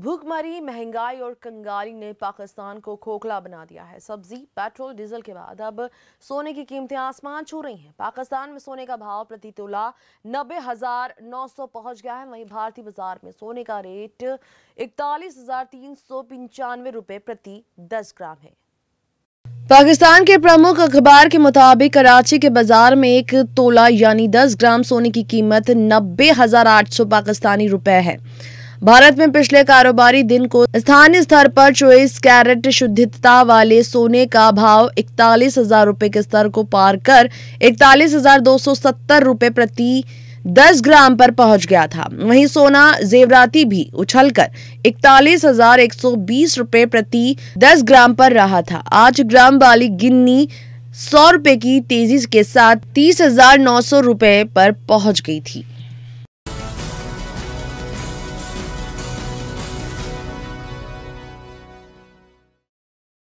भूखमरी महंगाई और कंगाली ने पाकिस्तान को खोखला बना दिया है सब्जी पेट्रोल डीजल के बाद अब सोने की कीमतें आसमान छू रही हैं पाकिस्तान में सोने का भाव प्रति तोला नब्बे हजार नौ सौ पहुंच गया है वहीं भारतीय बाजार में सोने का रेट इकतालीस हजार तीन सौ पंचानवे रुपए प्रति दस ग्राम है पाकिस्तान के प्रमुख अखबार के मुताबिक कराची के बाजार में एक तोला यानी दस ग्राम सोने की कीमत नब्बे हजार आठ सौ पाकिस्तानी रुपए है भारत में पिछले कारोबारी दिन को स्थानीय स्तर पर चौबीस कैरेट शुद्धता वाले सोने का भाव इकतालीस हजार रूपए के स्तर को पार कर इकतालीस हजार दो सौ सत्तर रूपए प्रति दस ग्राम पर पहुंच गया था वहीं सोना जेवराती भी उछलकर इकतालीस हजार एक सौ बीस रूपए प्रति दस ग्राम पर रहा था आज ग्राम वाली गिन्नी सौ रूपए की तेजी के साथ तीस हजार नौ सौ रूपए पर पहुंच गई थी